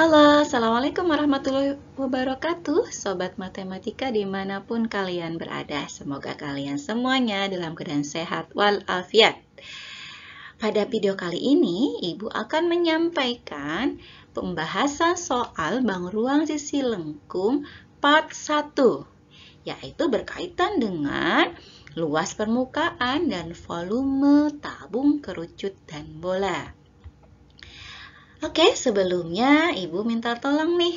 Halo, Assalamualaikum warahmatullahi wabarakatuh Sobat Matematika dimanapun kalian berada Semoga kalian semuanya dalam keadaan sehat walafiat Pada video kali ini, Ibu akan menyampaikan Pembahasan soal Bank Ruang Sisi Lengkung part 1 Yaitu berkaitan dengan luas permukaan dan volume tabung kerucut dan bola Oke, sebelumnya Ibu minta tolong nih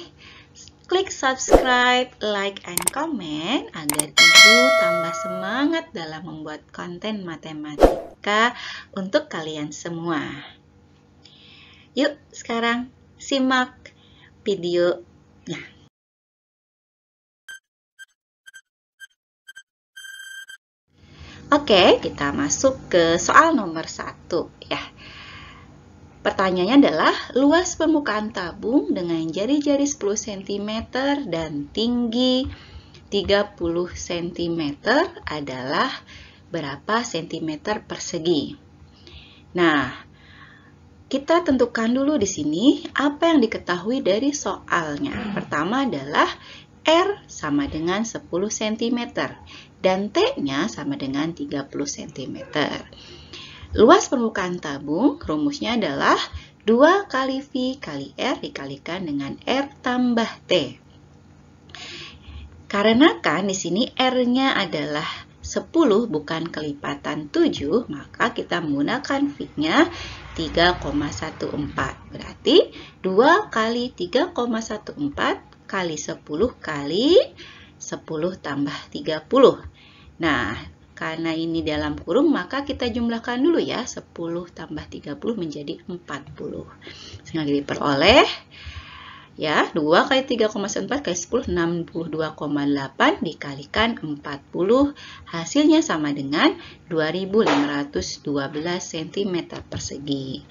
klik subscribe, like, and comment agar Ibu tambah semangat dalam membuat konten matematika untuk kalian semua. Yuk, sekarang simak videonya. Oke, kita masuk ke soal nomor satu ya. Pertanyaannya adalah luas permukaan tabung dengan jari-jari 10 cm dan tinggi 30 cm adalah berapa cm persegi. Nah, kita tentukan dulu di sini apa yang diketahui dari soalnya. Pertama adalah R sama dengan 10 cm dan T-nya sama dengan 30 cm. Luas permukaan tabung rumusnya adalah 2 kali V kali R dikalikan dengan R tambah T. Karena kan di sini R-nya adalah 10 bukan kelipatan 7, maka kita menggunakan V-nya 3,14. Berarti 2 kali 3,14 kali 10 kali 10 tambah 30. Nah, karena ini dalam kurung, maka kita jumlahkan dulu ya. 10 tambah 30 menjadi 40. Sehingga diperoleh ya 2 kali 3,4 kali 10 62,8 dikalikan 40 hasilnya sama dengan 2512 cm persegi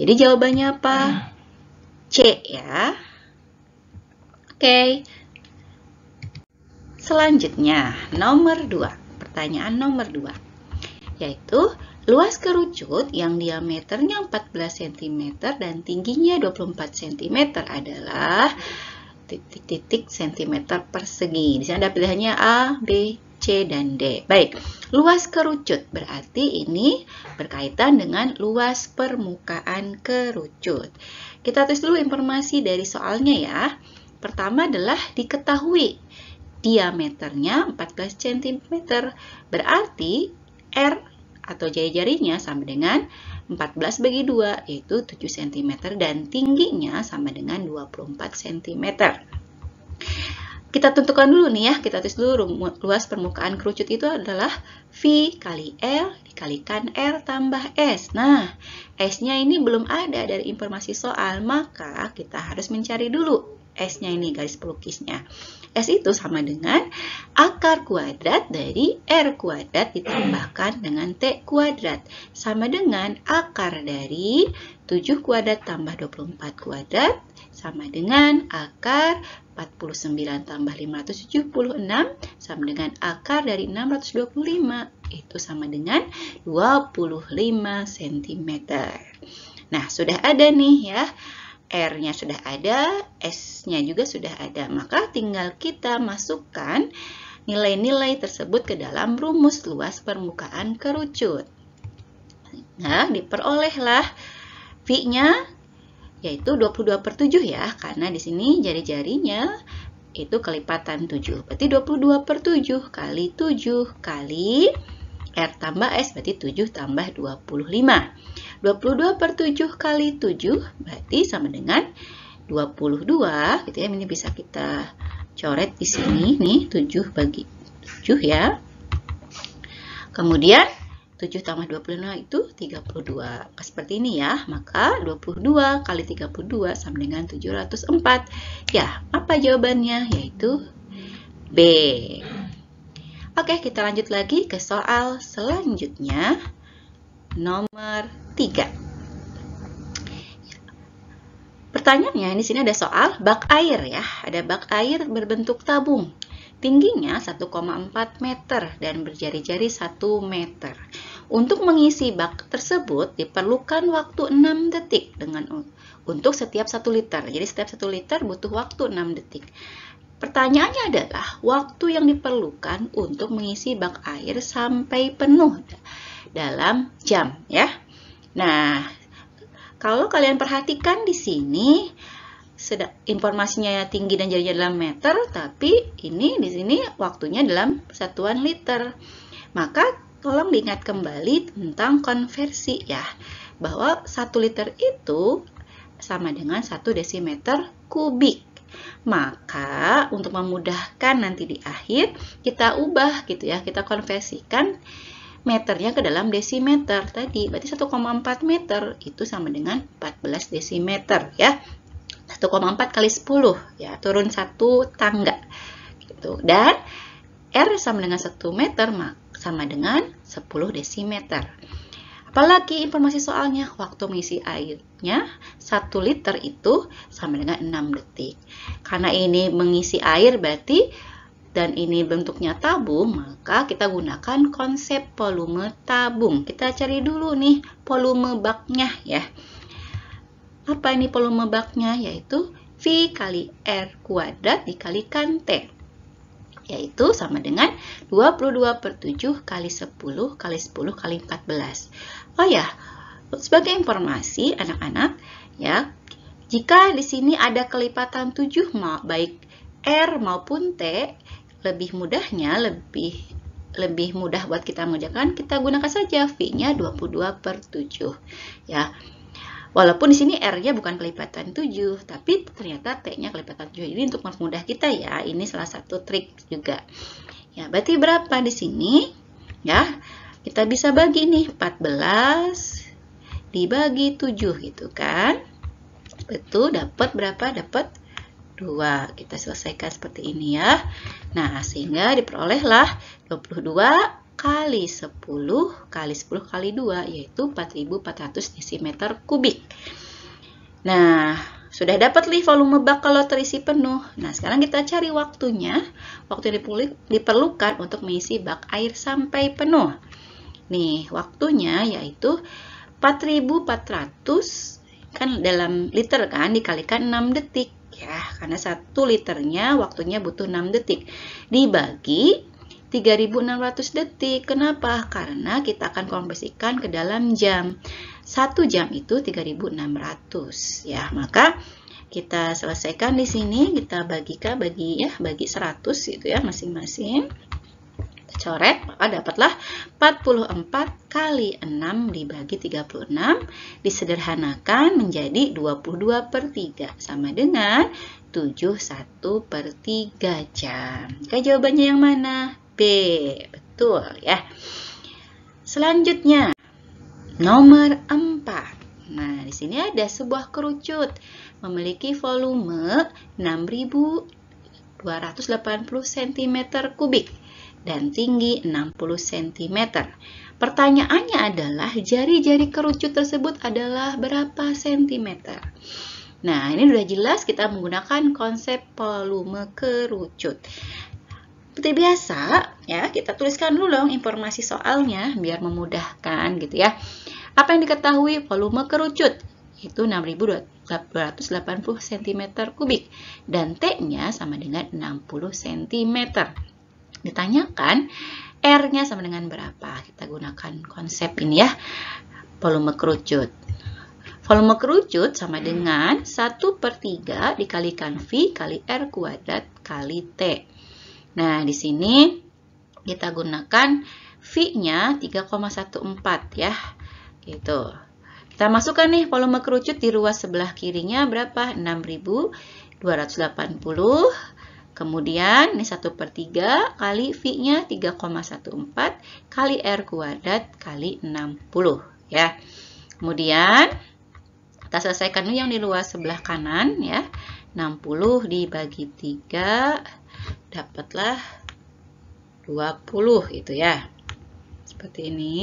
jadi jawabannya apa? C ya oke selanjutnya nomor 2 pertanyaan nomor 2, yaitu luas kerucut yang diameternya 14 cm dan tingginya 24 cm adalah titik-titik cm persegi. Di sana ada pilihannya A, B, C, dan D. Baik, luas kerucut berarti ini berkaitan dengan luas permukaan kerucut. Kita tulis dulu informasi dari soalnya ya. Pertama adalah diketahui diameternya 14 cm. Berarti R atau jari-jarinya sama dengan 14 bagi 2 yaitu 7 cm dan tingginya sama dengan 24 cm. Kita tentukan dulu nih ya, kita tulis dulu luas permukaan kerucut itu adalah V kali L dikalikan R tambah S. Nah, S-nya ini belum ada dari informasi soal, maka kita harus mencari dulu S-nya ini garis pelukisnya. S itu sama dengan akar kuadrat dari R kuadrat ditambahkan dengan T kuadrat. Sama dengan akar dari 7 kuadrat tambah 24 kuadrat sama dengan akar 49 tambah 576 sama dengan akar dari 625 itu sama dengan 25 cm. Nah, sudah ada nih ya R-nya sudah ada, S-nya juga sudah ada. Maka tinggal kita masukkan nilai-nilai tersebut ke dalam rumus luas permukaan kerucut. Nah, diperolehlah V-nya yaitu 22 per 7 ya, karena di sini jari-jarinya itu kelipatan 7. Berarti 22 per 7 kali 7 kali R tambah S berarti 7 tambah 25. 22 per 7 kali 7 berarti sama dengan 22 gitu ya. Ini bisa kita coret di sini nih 7 bagi 7 ya. Kemudian 7 tambah 25 itu 32. Nah, seperti ini ya. Maka 22 kali 32 sama dengan 704. Ya, apa jawabannya? Yaitu B. Oke, kita lanjut lagi ke soal selanjutnya. Nomor 3. Pertanyaannya, di sini ada soal bak air ya. Ada bak air berbentuk tabung. Tingginya 1,4 meter dan berjari-jari 1 meter. Untuk mengisi bak tersebut diperlukan waktu 6 detik dengan untuk setiap 1 liter. Jadi setiap 1 liter butuh waktu 6 detik. Pertanyaannya adalah waktu yang diperlukan untuk mengisi bak air sampai penuh dalam jam ya. Nah, kalau kalian perhatikan di sini informasinya tinggi dan jarinya dalam meter, tapi ini di sini waktunya dalam satuan liter. Maka tolong diingat kembali tentang konversi ya, bahwa satu liter itu sama dengan satu desimeter kubik. Maka untuk memudahkan nanti di akhir kita ubah gitu ya, kita konversikan meternya ke dalam desimeter tadi. Berarti 1,4 meter itu sama dengan 14 desimeter ya. 1,4 kali 10 ya, turun satu tangga. Gitu. Dan R sama dengan 1 meter sama dengan 10 desimeter. Apalagi informasi soalnya, waktu mengisi airnya 1 liter itu sama dengan 6 detik. Karena ini mengisi air berarti dan ini bentuknya tabung, maka kita gunakan konsep volume tabung. Kita cari dulu nih volume baknya ya. Apa ini volume baknya? Yaitu V kali R kuadrat dikalikan T yaitu sama dengan 22 per 7 kali 10 kali 10 kali 14. Oh ya, sebagai informasi anak-anak, ya, jika di sini ada kelipatan 7 baik R maupun T, lebih mudahnya, lebih lebih mudah buat kita mengerjakan, kita gunakan saja V-nya 22 per 7. Ya, Walaupun di sini R-nya bukan kelipatan 7, tapi ternyata T-nya kelipatan 7. Jadi untuk mempermudah kita ya, ini salah satu trik juga. Ya, berarti berapa di sini? Ya, kita bisa bagi nih 14 dibagi 7 gitu kan. Betul, dapat berapa? Dapat 2. Kita selesaikan seperti ini ya. Nah, sehingga diperolehlah 22 kali 10 kali 10 kali 2 yaitu 4400 desimeter kubik. Nah, sudah dapat nih volume bak kalau terisi penuh. Nah, sekarang kita cari waktunya, waktu yang diperlukan untuk mengisi bak air sampai penuh. Nih, waktunya yaitu 4400 kan dalam liter kan dikalikan 6 detik ya karena satu liternya waktunya butuh 6 detik dibagi 3600 detik kenapa? karena kita akan konversikan ke dalam jam Satu jam itu 3600 ya maka kita selesaikan di sini kita bagikan bagi ya bagi 100 itu ya masing-masing coret, maka dapatlah 44 kali 6 dibagi 36 disederhanakan menjadi 22 per 3 sama dengan 71 per 3 jam. Oke, jawabannya yang mana? B. Betul ya. Selanjutnya, nomor 4. Nah, di sini ada sebuah kerucut memiliki volume 6280 cm kubik dan tinggi 60 cm. Pertanyaannya adalah jari-jari kerucut tersebut adalah berapa cm? Nah, ini sudah jelas kita menggunakan konsep volume kerucut. Seperti biasa, ya, kita tuliskan dulu dong informasi soalnya biar memudahkan gitu ya. Apa yang diketahui volume kerucut itu 6.280 cm kubik dan T-nya sama dengan 60 cm. Ditanyakan R-nya sama dengan berapa? Kita gunakan konsep ini ya, volume kerucut. Volume kerucut sama dengan 1 per 3 dikalikan V kali R kuadrat kali T. Nah, di sini kita gunakan V-nya 3,14 ya. Gitu. Kita masukkan nih volume kerucut di ruas sebelah kirinya berapa? 6280 Kemudian ini 1 per 3 kali V-nya 3,14 kali R kuadrat kali 60 ya. Kemudian kita selesaikan yang di luar sebelah kanan ya. 60 dibagi 3 dapatlah 20 itu ya. Seperti ini.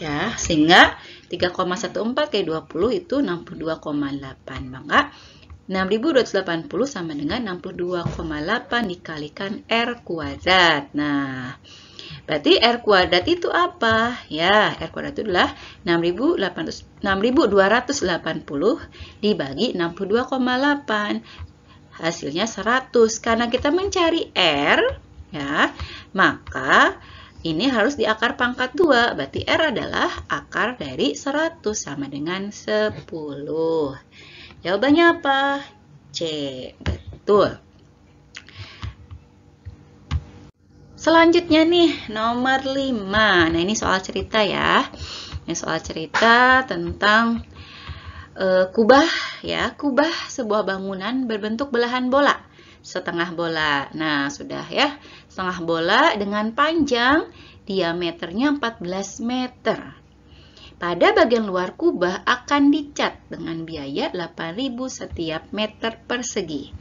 Ya, sehingga 3,14 kali 20 itu 62,8. Maka 6280 sama dengan 62,8 dikalikan R kuadrat. Nah, berarti R kuadrat itu apa? Ya, R kuadrat itu adalah 6.280 dibagi 62,8 hasilnya 100. Karena kita mencari R, ya, maka ini harus di akar pangkat 2. Berarti R adalah akar dari 100 sama dengan 10. Jawabannya apa? C. Betul. Selanjutnya nih, nomor 5. Nah, ini soal cerita ya. Ini soal cerita tentang e, kubah ya. Kubah sebuah bangunan berbentuk belahan bola. Setengah bola. Nah, sudah ya. Setengah bola dengan panjang diameternya 14 meter pada bagian luar kubah akan dicat dengan biaya 8.000 setiap meter persegi.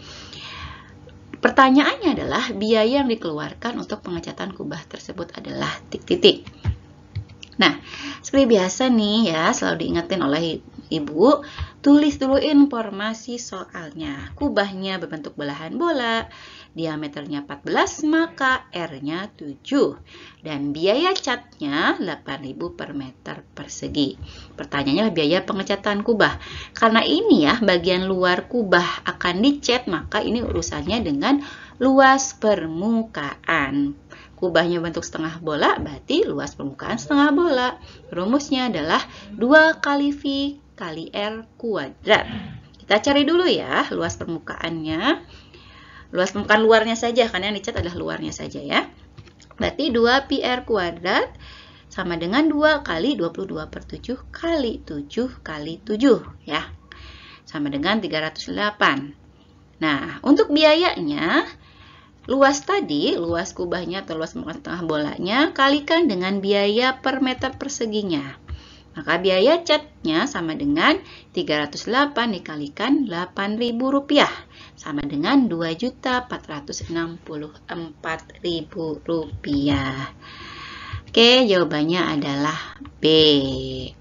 Pertanyaannya adalah biaya yang dikeluarkan untuk pengecatan kubah tersebut adalah titik-titik. Nah, seperti biasa nih ya, selalu diingetin oleh Ibu, tulis dulu informasi soalnya. Kubahnya berbentuk belahan bola, diameternya 14, maka R-nya 7. Dan biaya catnya 8.000 per meter persegi. Pertanyaannya biaya pengecatan kubah. Karena ini ya, bagian luar kubah akan dicat, maka ini urusannya dengan luas permukaan. Kubahnya bentuk setengah bola, berarti luas permukaan setengah bola. Rumusnya adalah 2 kali V kali R kuadrat. Kita cari dulu ya luas permukaannya. Luas permukaan luarnya saja, karena yang dicat adalah luarnya saja ya. Berarti 2 PR kuadrat sama dengan 2 kali 22 per 7 kali 7 kali 7 ya. Sama dengan 308. Nah, untuk biayanya, luas tadi, luas kubahnya atau luas permukaan setengah bolanya, kalikan dengan biaya per meter perseginya. Maka biaya catnya sama dengan 308 dikalikan 8.000 rupiah sama dengan 2.464.000 rupiah. Oke, jawabannya adalah B.